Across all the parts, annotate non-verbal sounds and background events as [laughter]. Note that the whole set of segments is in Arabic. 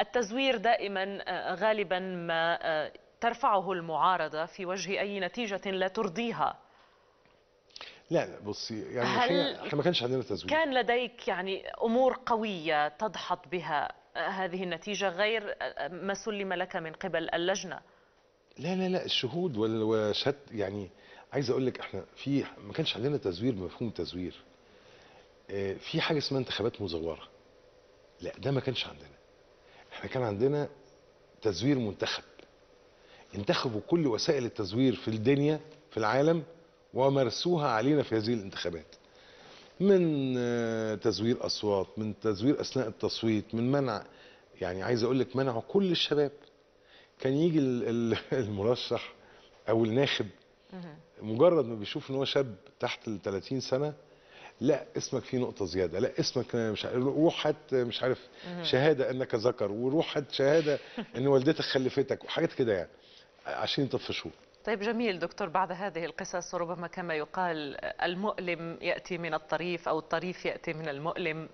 التزوير دائما آه، غالبا ما آه، ترفعه المعارضة في وجه أي نتيجة لا ترضيها لا لا بصي يعني هل ما كانش عندنا تزوير كان لديك يعني أمور قوية تدحض بها آه، هذه النتيجة غير ما سلم لك من قبل اللجنة لا لا لا الشهود والشهادة يعني عايز اقول لك احنا في ما كانش عندنا تزوير بمفهوم تزوير في حاجه اسمها انتخابات مزوره لا ده ما كانش عندنا احنا كان عندنا تزوير منتخب انتخبوا كل وسائل التزوير في الدنيا في العالم ومارسوها علينا في هذه الانتخابات من آه، تزوير اصوات من تزوير اثناء التصويت من منع يعني عايز اقول لك منعوا كل الشباب كان يجي المرشح او الناخب مجرد ما بيشوف ان هو شاب تحت ال 30 سنه لا اسمك فيه نقطه زياده لا اسمك مش عارف روح هات مش عارف شهاده انك ذكر وروح هات شهاده [laughs] ان والدتك خلفتك وحاجات كده يعني عشان يطفشوه طيب جميل دكتور بعد هذه القصص وربما كما يقال المؤلم ياتي من الطريف او الطريف ياتي من المؤلم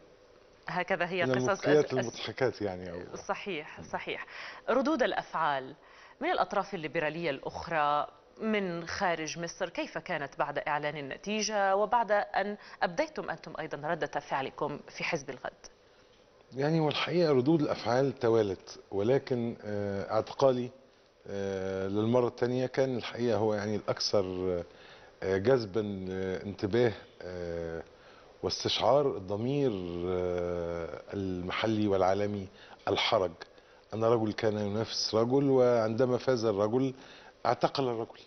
هكذا هي من قصص أس... المضحكات يعني أو... صحيح صحيح ردود الافعال من الاطراف الليبراليه الاخرى من خارج مصر كيف كانت بعد إعلان النتيجة وبعد أن أبديتم أنتم أيضا ردة فعلكم في حزب الغد يعني والحقيقة ردود الأفعال توالت ولكن آه، اعتقالي آه، للمرة الثانية كان الحقيقة هو يعني الأكثر آه، جذبا انتباه واستشعار الضمير المحلي والعالمي الحرج أن رجل كان ينافس رجل وعندما فاز الرجل اعتقل الرجل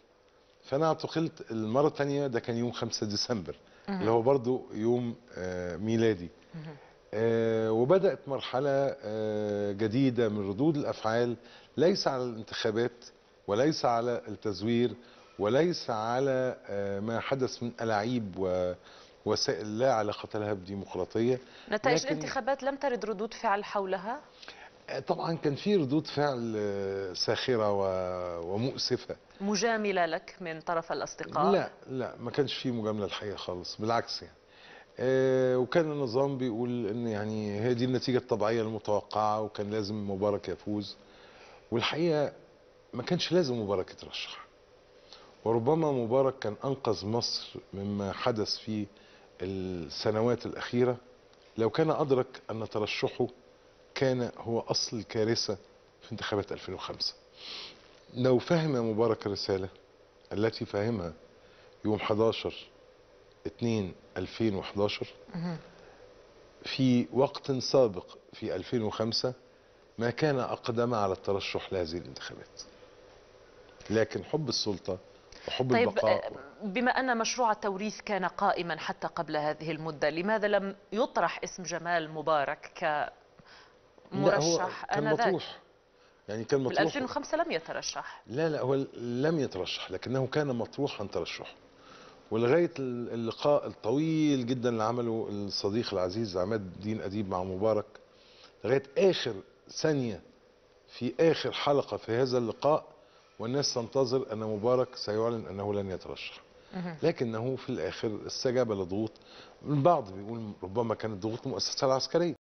فانا اعتقلت المره الثانيه ده كان يوم 5 ديسمبر اللي هو برضو يوم آه، ميلادي آه، وبدات مرحله آه، جديده من ردود الافعال ليس على الانتخابات وليس على التزوير وليس على ما حدث من الاعيب ووسائل لا علاقة لها بديمقراطية نتائج الانتخابات لم ترد ردود فعل حولها؟ طبعا كان في ردود فعل آه، ساخره ومؤسفه مجامله لك من طرف الاصدقاء لا لا ما كانش في مجامله الحقيقه خالص بالعكس يعني آه، وكان النظام بيقول ان يعني هي دي النتيجه الطبيعيه المتوقعه وكان لازم مبارك يفوز والحقيقه ما كانش لازم مبارك يترشح وربما مبارك كان انقذ مصر مما حدث في السنوات الاخيره لو كان ادرك ان ترشحه كان هو أصل الكارثة في انتخابات 2005 لو فهم مبارك الرسالة التي فهمها يوم 11 2 2011 في وقت سابق في 2005 ما كان أقدم على الترشح لهذه الانتخابات لكن حب السلطة وحب طيب البقاء آه، بما أن مشروع التوريث كان قائما حتى قبل هذه المدة لماذا لم يطرح اسم جمال مبارك ك مرشح لا كان مطروح يعني كان مطروح 2005 لم يترشح لا لا هو لم يترشح لكنه كان مطروحا ترشحه ولغايه اللقاء الطويل جدا اللي عمله الصديق العزيز عماد الدين اديب مع مبارك لغايه اخر ثانيه في اخر حلقه في هذا اللقاء والناس تنتظر ان مبارك سيعلن انه لن يترشح لكنه في الاخر استجاب لضغوط البعض بيقول ربما كانت ضغوط المؤسسه العسكريه